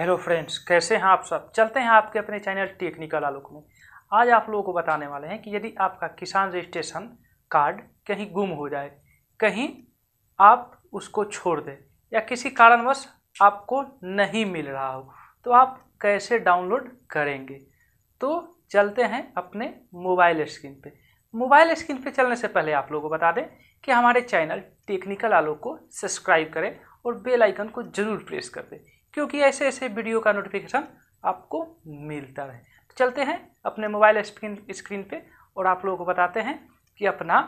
hello friends कैसे हैं आप सब चलते हैं आपके अपने चैनल टेक्निकल आलोक में आज आप लोगों को बताने वाले हैं कि यदि आपका किसान रजिस्ट्रेशन कार्ड कहीं गुम हो जाए कहीं आप उसको छोड़ दें या किसी कारणवश आपको नहीं मिल रहा हो तो आप कैसे डाउनलोड करेंगे तो चलते हैं अपने मोबाइल स्क्रीन पे मोबाइल स्क्रीन पर चलने से पहले आप लोगों को बता दें कि हमारे चैनल टेक्निकल आलोक को सब्सक्राइब करें और बेल आइकन को ज़रूर प्रेस कर दें क्योंकि ऐसे ऐसे वीडियो का नोटिफिकेशन आपको मिलता रहे तो चलते हैं अपने मोबाइल स्क्रीन स्क्रीन पे और आप लोगों को बताते हैं कि अपना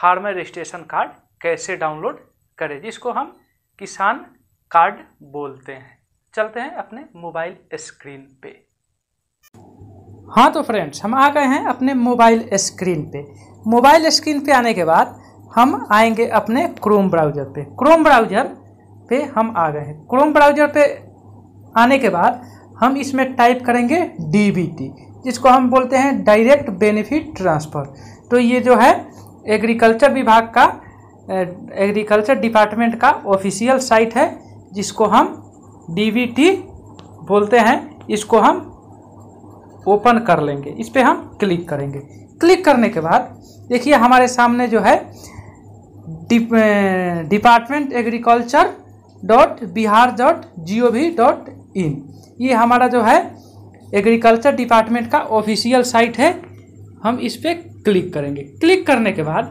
फार्मर रजिस्ट्रेशन कार्ड कैसे डाउनलोड करें जिसको हम किसान कार्ड बोलते हैं चलते हैं अपने मोबाइल स्क्रीन पे हाँ तो फ्रेंड्स हम आ गए हैं अपने मोबाइल स्क्रीन पे मोबाइल स्क्रीन पे आने के बाद हम आएंगे अपने क्रोम ब्राउज़र पे क्रोम ब्राउज़र पे हम आ गए हैं क्रोम ब्राउजर पे आने के बाद हम इसमें टाइप करेंगे डी जिसको हम बोलते हैं डायरेक्ट बेनिफिट ट्रांसफ़र तो ये जो है एग्रीकल्चर विभाग का एग्रीकल्चर डिपार्टमेंट का ऑफिशियल साइट है जिसको हम डी बोलते हैं इसको हम ओपन कर लेंगे इस पर हम क्लिक करेंगे क्लिक करने के बाद देखिए हमारे सामने जो है department agriculture dot Bihar dot G O V dot in ये हमारा जो है एग्रीकल्चर डिपार्टमेंट का ऑफिशियल साइट है हम इस पर क्लिक करेंगे क्लिक करने के बाद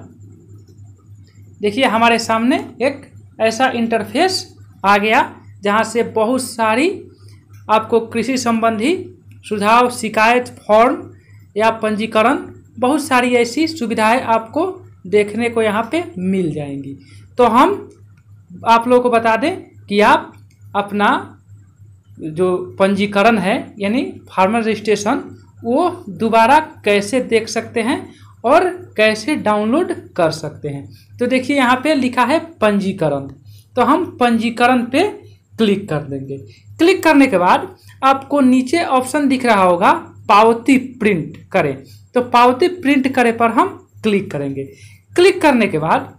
देखिए हमारे सामने एक ऐसा इंटरफेस आ गया जहाँ से बहुत सारी आपको कृषि संबंधी सुझाव शिकायत फॉर्म या पंजीकरण बहुत सारी ऐसी सुविधाएं आपको देखने को यहाँ पे मिल जाएंगी तो हम आप लोगों को बता दें कि आप अपना जो पंजीकरण है यानी फार्मर रजिस्ट्रेशन वो दोबारा कैसे देख सकते हैं और कैसे डाउनलोड कर सकते हैं तो देखिए यहाँ पे लिखा है पंजीकरण तो हम पंजीकरण पे क्लिक कर देंगे क्लिक करने के बाद आपको नीचे ऑप्शन दिख रहा होगा पावती प्रिंट करें तो पावती प्रिंट करें पर हम क्लिक करेंगे क्लिक करने के बाद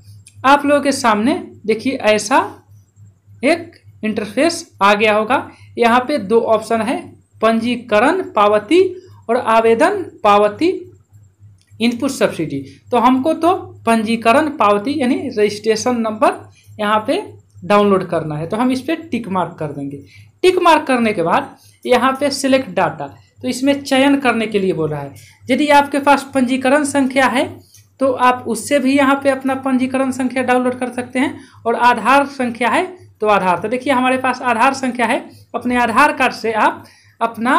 आप लोगों के सामने देखिए ऐसा एक इंटरफेस आ गया होगा यहाँ पे दो ऑप्शन है पंजीकरण पावती और आवेदन पावती इनपुट सब्सिडी तो हमको तो पंजीकरण पावती यानी रजिस्ट्रेशन नंबर यहाँ पे डाउनलोड करना है तो हम इस पर टिक मार्क कर देंगे टिक मार्क करने के बाद यहाँ पे सिलेक्ट डाटा तो इसमें चयन करने के लिए बोल रहा है यदि आपके पास पंजीकरण संख्या है तो आप उससे भी यहाँ पे अपना पंजीकरण संख्या डाउनलोड कर सकते हैं और आधार संख्या है तो आधार तो देखिए हमारे पास आधार संख्या है अपने आधार कार्ड से आप अपना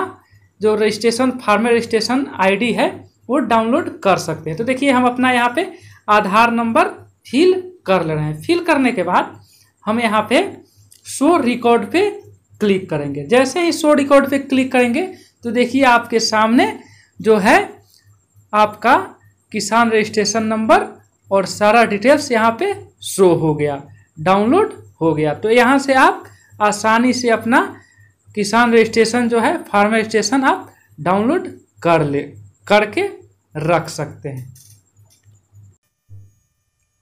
जो रजिस्ट्रेशन फार्मर रजिस्ट्रेशन आईडी है वो डाउनलोड कर सकते हैं तो देखिए हम अपना यहाँ पे आधार नंबर फिल कर ले रहे हैं फिल करने के बाद हम यहाँ पे शो रिकॉर्ड पे क्लिक करेंगे जैसे ही शो रिकॉर्ड पे क्लिक करेंगे तो देखिए आपके सामने जो है आपका किसान रजिस्ट्रेशन नंबर और सारा डिटेल्स यहाँ पे शो हो गया डाउनलोड हो गया तो यहाँ से आप आसानी से अपना किसान रजिस्ट्रेशन जो है फार्म रजिस्ट्रेशन आप डाउनलोड कर ले करके रख सकते हैं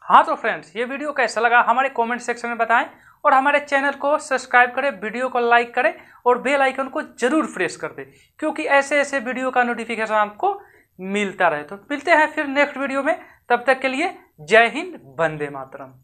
हाँ तो फ्रेंड्स ये वीडियो कैसा लगा हमारे कमेंट सेक्शन में बताएं और हमारे चैनल को सब्सक्राइब करें वीडियो को लाइक करें और बेल आइकन को जरूर प्रेस कर दें क्योंकि ऐसे ऐसे वीडियो का नोटिफिकेशन आपको मिलता रहे तो मिलते हैं फिर नेक्स्ट वीडियो में तब तक के लिए जय हिंद वंदे मातरम